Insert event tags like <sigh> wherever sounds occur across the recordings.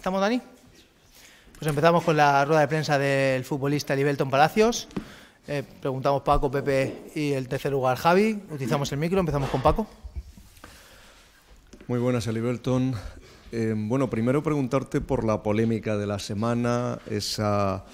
¿Estamos, Dani? Pues empezamos con la rueda de prensa del futbolista Libelton Palacios. Eh, preguntamos Paco, Pepe y el tercer lugar Javi. Utilizamos el micro, empezamos con Paco. Muy buenas, Libelton. Eh, bueno, primero preguntarte por la polémica de la semana, esa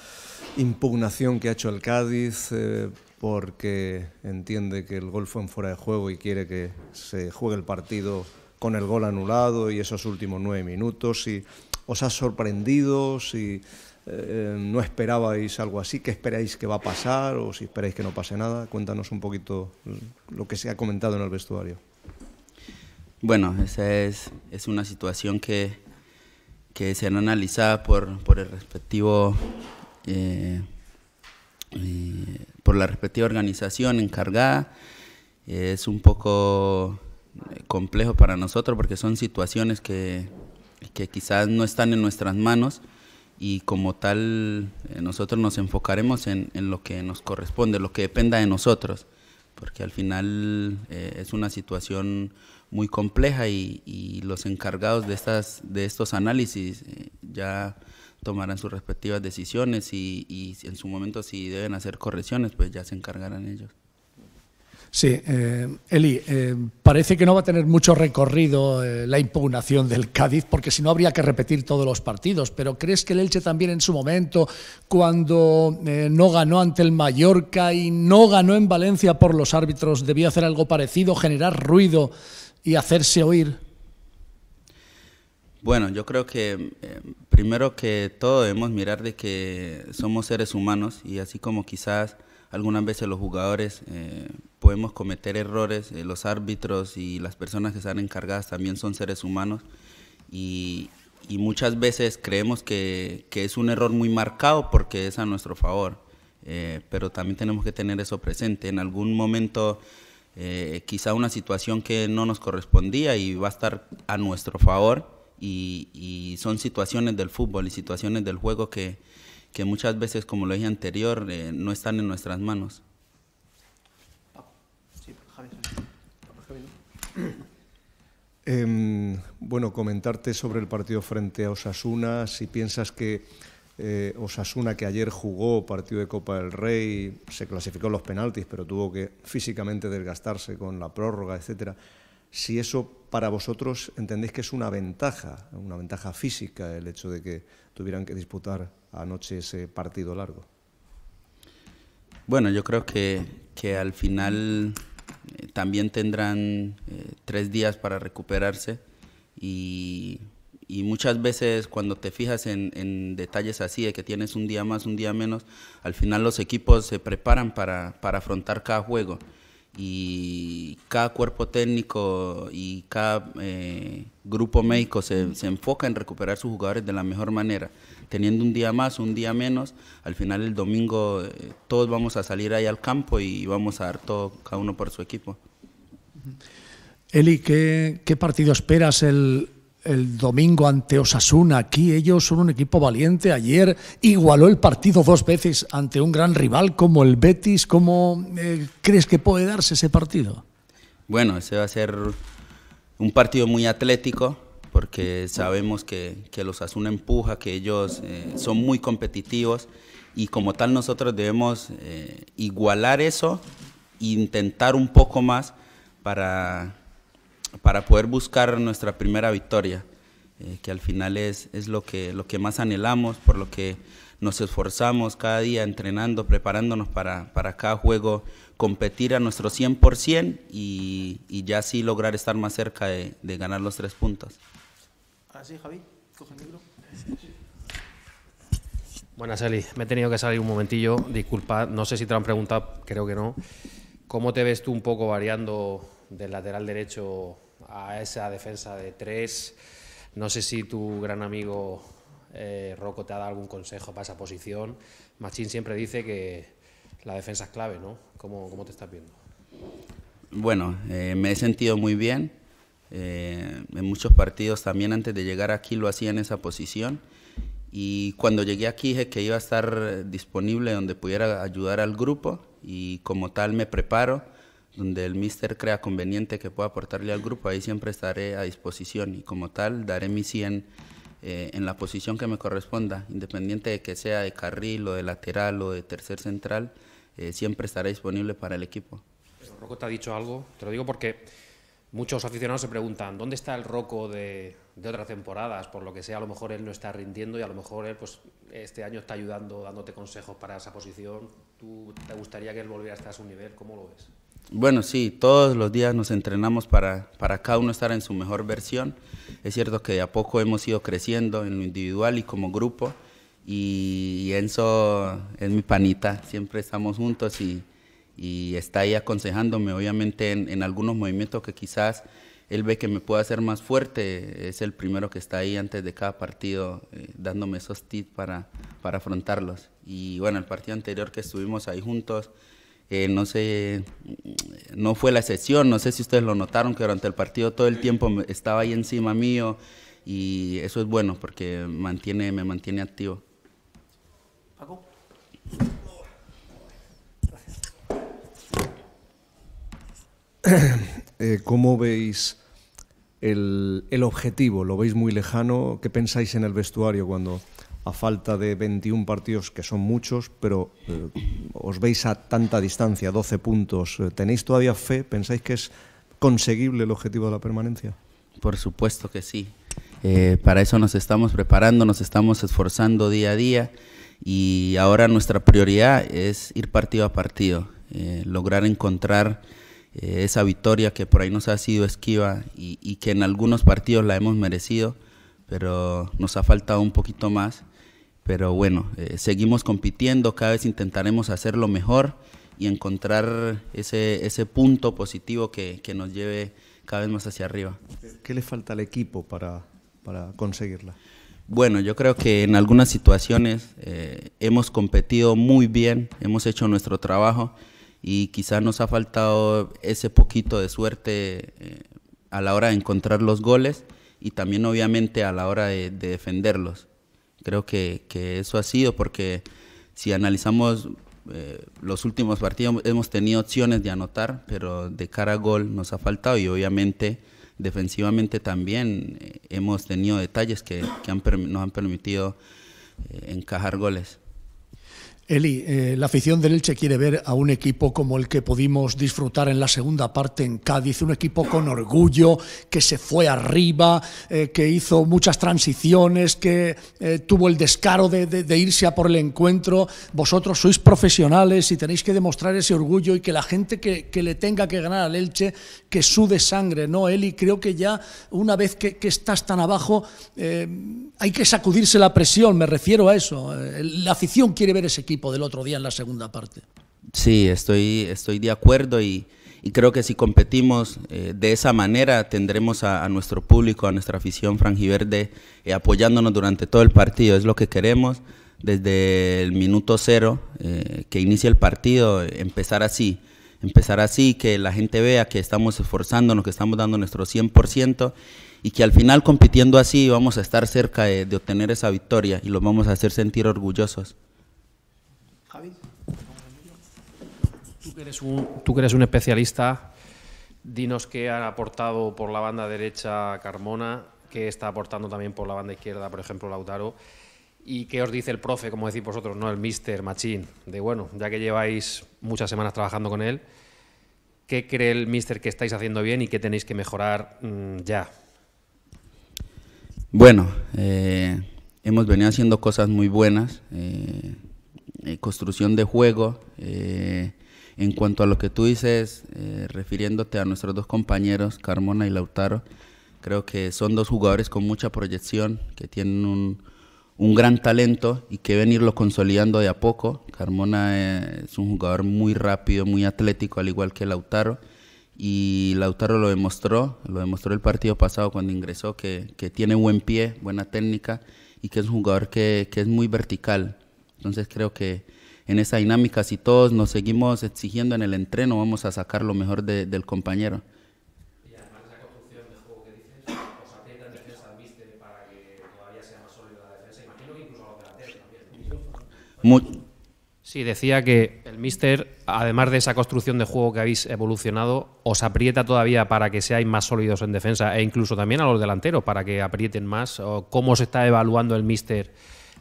impugnación que ha hecho el Cádiz, eh, porque entiende que el gol fue en fuera de juego y quiere que se juegue el partido con el gol anulado y esos últimos nueve minutos y os ha sorprendido, si eh, eh, no esperabais algo así, qué esperáis que va a pasar o si esperáis que no pase nada. Cuéntanos un poquito lo que se ha comentado en el vestuario. Bueno, esa es, una situación que, se han analizada por, el respectivo... Eh, por la respectiva organización encargada. es un poco complejo para nosotros porque son situaciones que, que quizás no están en nuestras manos y como tal eh, nosotros nos enfocaremos en, en lo que nos corresponde, lo que dependa de nosotros, porque al final eh, es una situación muy compleja y, los encargados de, estas, de estos análisis eh, ya tomarán sus respectivas decisiones y en su momento si deben hacer correcciones, pues ya se encargarán ellos. Sí, eh, Eli, eh, parece que no va a tener mucho recorrido eh, la impugnación del Cádiz, porque si no habría que repetir todos los partidos. Pero ¿crees que el Elche también en su momento, cuando no ganó ante el Mallorca y no ganó en Valencia por los árbitros, debió hacer algo parecido, generar ruido y hacerse oír? Bueno, yo creo que primero que todo debemos mirar de que somos seres humanos y así como quizás algunas veces los jugadores podemos cometer errores, eh, los árbitros y las personas que están encargadas también son seres humanos y, muchas veces creemos que, es un error muy marcado porque es a nuestro favor, eh, pero también tenemos que tener eso presente. En algún momento eh, quizá una situación que no nos correspondía y va a estar a nuestro favor y, son situaciones del fútbol y situaciones del juego que, que muchas veces, como lo dije anterior, no están en nuestras manos. Em, bueno, comentarte sobre el partido frente a Osasuna, si piensas que eh, Osasuna, que ayer jugó partido de Copa del Rey, se clasificó en los penaltis, pero tuvo que físicamente desgastarse con la prórroga, etcétera. Si eso para vosotros entendéis que es una ventaja, una ventaja física, el hecho de que tuvieran que disputar anoche ese partido largo. Bueno, yo creo que, que al final eh, también tendrán eh, tres días para recuperarse y, muchas veces cuando te fijas en, detalles así, de que tienes un día más, un día menos, al final los equipos se preparan para afrontar cada juego y cada cuerpo técnico y cada eh, grupo médico se, enfoca en recuperar sus jugadores de la mejor manera, teniendo un día más, un día menos, al final el domingo eh, todos vamos a salir ahí al campo y vamos a dar todo, cada uno por su equipo. Eli, ¿qué, qué partido esperas el, el domingo ante Osasuna. Aquí ellos son un equipo valiente. Ayer igualó el partido dos veces ante un gran rival como el Betis. ¿Cómo eh, crees que puede darse ese partido? Bueno, ese va a ser un partido muy atlético porque sabemos que, que los Asuna empuja, que ellos eh, son muy competitivos y como tal nosotros debemos eh, igualar eso e intentar un poco más para para poder buscar nuestra primera victoria, eh, que al final es, es lo, que, lo que más anhelamos, por lo que nos esforzamos cada día entrenando, preparándonos para, para cada juego, competir a nuestro 100% y, y ya así lograr estar más cerca de, de ganar los tres puntos. Así, Javi, coge micro. Buenas, Eli. Me he tenido que salir un momentillo. Disculpa, no sé si te han preguntado, creo que no. ¿Cómo te ves tú un poco variando del lateral derecho a esa defensa de tres. No sé si tu gran amigo ...Roco eh, Rocco te ha dado algún consejo para esa posición. Machín siempre dice que la defensa es clave, ¿no? ¿Cómo, te estás viendo? Bueno, eh, me he sentido muy bien. Eh, en muchos partidos también antes de llegar aquí lo hacía en esa posición. Y cuando llegué aquí dije que iba a estar disponible donde pudiera ayudar al grupo y como tal me preparo donde el mister crea conveniente que pueda aportarle al grupo, ahí siempre estaré a disposición y como tal daré mi 100 eh, en la posición que me corresponda, independiente de que sea de carril o de lateral o de tercer central, eh, siempre estaré disponible para el equipo. roco Rocco te ha dicho algo, te lo digo porque muchos aficionados se preguntan, ¿dónde está el Rocco de, de otras temporadas? Por lo que sea, a lo mejor él no está rindiendo y a lo mejor él pues, este año está ayudando, dándote consejos para esa posición. ¿Tú te gustaría que él volviera a estar a su nivel? ¿Cómo lo ves? Bueno, sí, todos los días nos entrenamos para, cada uno estar en su mejor versión. Es cierto que de a poco hemos ido creciendo en lo individual y como grupo. Y Enzo es mi panita, siempre estamos juntos y, está ahí aconsejándome, obviamente, en, en, algunos movimientos que quizás él ve que me pueda hacer más fuerte. Es el primero que está ahí antes de cada partido eh, dándome esos tips para, para afrontarlos. Y bueno, el partido anterior que estuvimos ahí juntos no sé, no fue la excepción, no sé si ustedes lo notaron, que durante el partido todo el tiempo estaba ahí encima mío y eso es bueno porque mantiene, me mantiene activo. Eh, ¿Cómo veis el, objetivo? ¿Lo veis muy lejano? ¿Qué pensáis en el vestuario cuando a falta de 21 partidos, que son muchos, pero eh, os veis a tanta distancia, 12 puntos, eh, ¿tenéis todavía fe? ¿Pensáis que es conseguible el objetivo de la permanencia? Por supuesto que sí. Eh, para eso nos estamos preparando, nos estamos esforzando día a día y ahora nuestra prioridad es ir partido a partido, eh, lograr encontrar esa victoria que por ahí nos ha sido esquiva y que en algunos partidos la hemos merecido, pero nos ha faltado un poquito más pero bueno, eh, seguimos compitiendo, cada vez intentaremos hacerlo mejor y encontrar ese, punto positivo que, nos lleve cada vez más hacia arriba. ¿Qué le falta al equipo para, conseguirla? Bueno, yo creo que en algunas situaciones eh, hemos competido muy bien, hemos hecho nuestro trabajo y quizás nos ha faltado ese poquito de suerte eh, a la hora de encontrar los goles y también obviamente a la hora de defenderlos. Creo que, eso ha sido porque si analizamos eh, los últimos partidos hemos tenido opciones de anotar, pero de cara a gol nos ha faltado y obviamente defensivamente también eh, hemos tenido detalles que, nos han permitido eh, encajar goles. Eli, eh, la afición del Elche quiere ver a un equipo como el que pudimos disfrutar en la segunda parte en Cádiz, un equipo con orgullo, que se fue arriba, eh, que hizo muchas transiciones, que eh, tuvo el descaro de, irse a por el encuentro. Vosotros sois profesionales y tenéis que demostrar ese orgullo y que la gente que, le tenga que ganar al Elche, que sude sangre, ¿no, Eli? Creo que ya una vez que estás tan abajo, hay que sacudirse la presión, me refiero a eso. La afición quiere ver ese equipo del otro día en la segunda parte. Sí, estoy, estoy de acuerdo y, creo que si competimos eh, de esa manera tendremos a, nuestro público, a nuestra afición franjiverde eh, apoyándonos durante todo el partido, es lo que queremos desde el minuto cero eh, que inicia el partido, empezar así, empezar así, que la gente vea que estamos esforzándonos, que estamos dando nuestro 100% y que al final compitiendo así vamos a estar cerca de, de obtener esa victoria y los vamos a hacer sentir orgullosos. tú que eres un especialista, dinos qué ha aportado por la banda derecha Carmona, qué está aportando también por la banda izquierda, por ejemplo, Lautaro. ¿Y qué os dice el profe, como decís vosotros, no el mister Machín? De bueno, ya que lleváis muchas semanas trabajando con él, ¿qué cree el mister que estáis haciendo bien y qué tenéis que mejorar mm, ya? Bueno, eh, hemos venido haciendo cosas muy buenas, eh, eh, construcción de juego, en cuanto a lo que tú dices, eh, refiriéndote a nuestros dos compañeros, Carmona y Lautaro, creo que son dos jugadores con mucha proyección, que tienen un, gran talento y que irlo consolidando de a poco. Carmona eh, es un jugador muy rápido, muy atlético, al igual que Lautaro. Y Lautaro lo demostró, lo demostró el partido pasado cuando ingresó, que, tiene buen pie, buena técnica y que es un jugador que es muy vertical. Entonces creo que en esa dinámica, si todos nos seguimos exigiendo en el entreno, vamos a sacar lo mejor de, del compañero. Sí, decía que el míster, además de esa construcción de juego que habéis evolucionado, os aprieta todavía para que seáis más sólidos en defensa e incluso también a los delanteros para que aprieten más. ¿Cómo se está evaluando el míster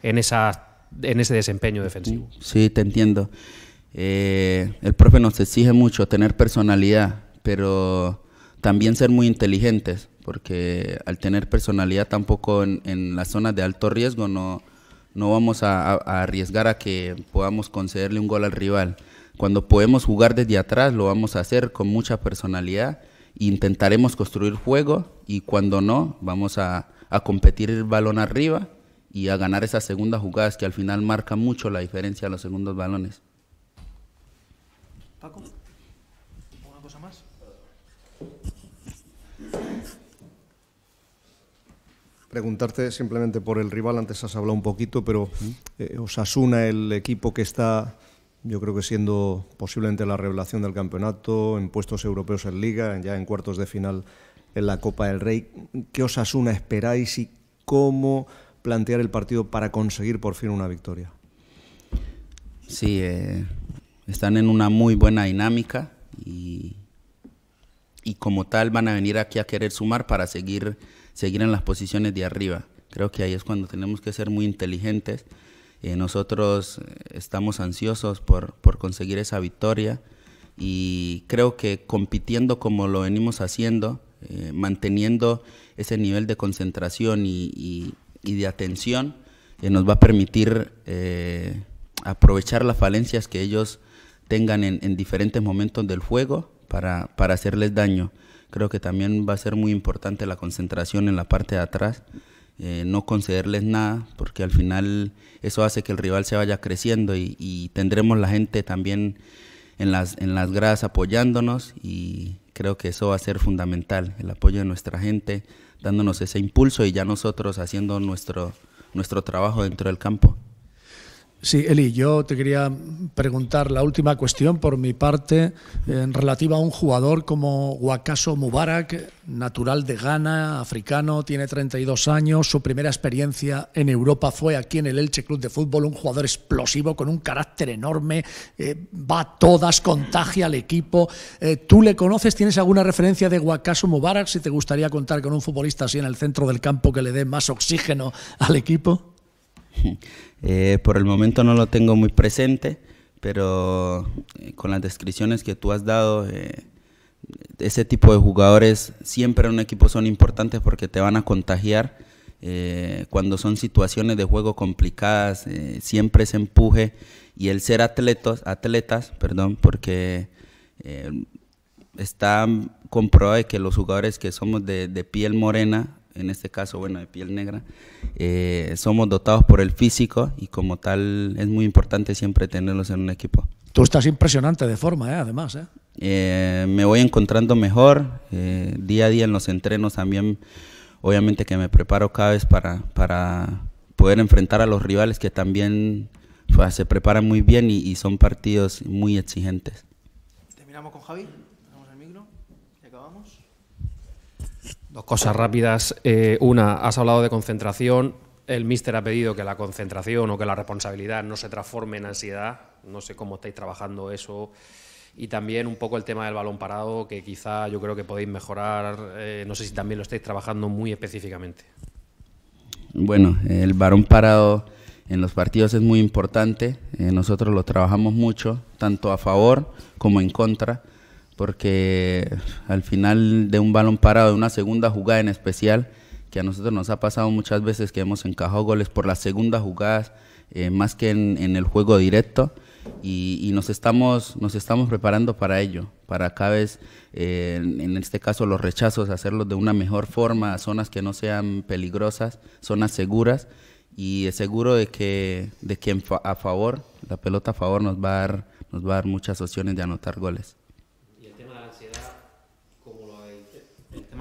en esas en ese desempeño defensivo. Sí, te entiendo. Eh, el profe nos exige mucho tener personalidad, pero también ser muy inteligentes, porque al tener personalidad tampoco en, las zonas de alto riesgo no, no vamos a, arriesgar a que podamos concederle un gol al rival. Cuando podemos jugar desde atrás lo vamos a hacer con mucha personalidad, intentaremos construir juego y cuando no vamos a, a competir el balón arriba y a ganar esas segundas jugadas que al final marcan mucho la diferencia de los segundos balones. Paco, ¿una cosa más? Preguntarte simplemente por el rival, antes has hablado un poquito, pero os eh, Osasuna, el equipo que está yo creo que siendo posiblemente la revelación del campeonato, en puestos europeos en Liga, ya en cuartos de final en la Copa del Rey. ¿Qué Osasuna esperáis y cómo plantear el partido para conseguir por fin una victoria? Sí, eh, están en una muy buena dinámica y, como tal van a venir aquí a querer sumar para seguir, seguir en las posiciones de arriba. Creo que ahí es cuando tenemos que ser muy inteligentes. Eh, nosotros eh, estamos ansiosos por, conseguir esa victoria y creo que compitiendo como lo venimos haciendo, manteniendo ese nivel de concentración y, y de atención que nos va a permitir eh, aprovechar las falencias que ellos tengan en, diferentes momentos del juego para, hacerles daño. Creo que también va a ser muy importante la concentración en la parte de atrás, eh, no concederles nada, porque al final eso hace que el rival se vaya creciendo y, y tendremos la gente también en las, en las gradas apoyándonos y, creo que eso va a ser fundamental, el apoyo de nuestra gente, dándonos ese impulso y ya nosotros haciendo nuestro, nuestro trabajo dentro del campo. Sí, Eli, yo te quería preguntar la última cuestión por mi parte eh, en relativa a un jugador como Wakaso Mubarak, natural de Ghana, africano, tiene 32 años, su primera experiencia en Europa fue aquí en el Elche Club de Fútbol, un jugador explosivo con un carácter enorme, eh, va a todas, contagia al equipo. Eh, ¿Tú le conoces? ¿Tienes alguna referencia de Wakaso Mubarak si te gustaría contar con un futbolista así en el centro del campo que le dé más oxígeno al equipo? <laughs> Eh, por el momento no lo tengo muy presente, pero eh, con las descripciones que tú has dado, eh, ese tipo de jugadores siempre en un equipo son importantes porque te van a contagiar. cuando son situaciones de juego complicadas, siempre ese empuje y el ser atletos, atletas, perdón, porque está comprobado que los jugadores que somos de, de piel morena en este caso, bueno, de piel negra, eh, somos dotados por el físico y como tal es muy importante siempre tenerlos en un equipo. Tú estás impresionante de forma, ¿eh? además. ¿eh? ¿eh? me voy encontrando mejor día a día en los entrenos también. Obviamente que me preparo cada vez para, para poder enfrentar a los rivales que también pues, se preparan muy bien y, y son partidos muy exigentes. ¿Terminamos con Javi? Dos cosas rápidas. Eh, una, has hablado de concentración. El míster ha pedido que la concentración o que la responsabilidad no se transforme en ansiedad. No sé cómo estáis trabajando eso. Y también un poco el tema del balón parado, que quizá yo creo que podéis mejorar. Eh, no sé si también lo estáis trabajando muy específicamente. Bueno, el balón parado en los partidos es muy importante. Eh, nosotros lo trabajamos mucho, tanto a favor como en contra porque al final de un balón parado, de una segunda jugada en especial, que a nosotros nos ha pasado muchas veces que hemos encajado goles por las segundas jugadas, eh, más que en, el juego directo, y, nos, estamos, nos estamos preparando para ello, para cada vez, eh, en, este caso los rechazos, hacerlos de una mejor forma, zonas que no sean peligrosas, zonas seguras, y seguro de que, de que a favor, la pelota a favor nos va a nos va a dar muchas opciones de anotar goles.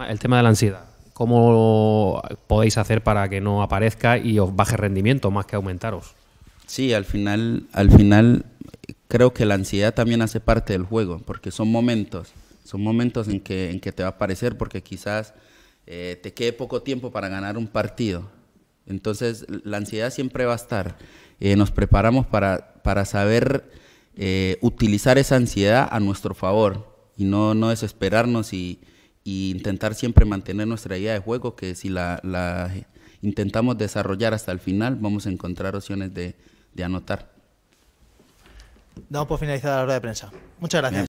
El tema de la ansiedad. ¿Cómo podéis hacer para que no aparezca y os baje rendimiento más que aumentaros? Sí, al final, al final creo que la ansiedad también hace parte del juego, porque son momentos, son momentos en que, en que te va a aparecer, porque quizás eh, te quede poco tiempo para ganar un partido. Entonces, la ansiedad siempre va a estar. Eh, nos preparamos para, para saber eh, utilizar esa ansiedad a nuestro favor y no, no desesperarnos y, y intentar siempre mantener nuestra idea de juego, que si la, intentamos desarrollar hasta el final, vamos a encontrar opciones de, anotar. Damos por finalizada la hora de prensa. Muchas gracias.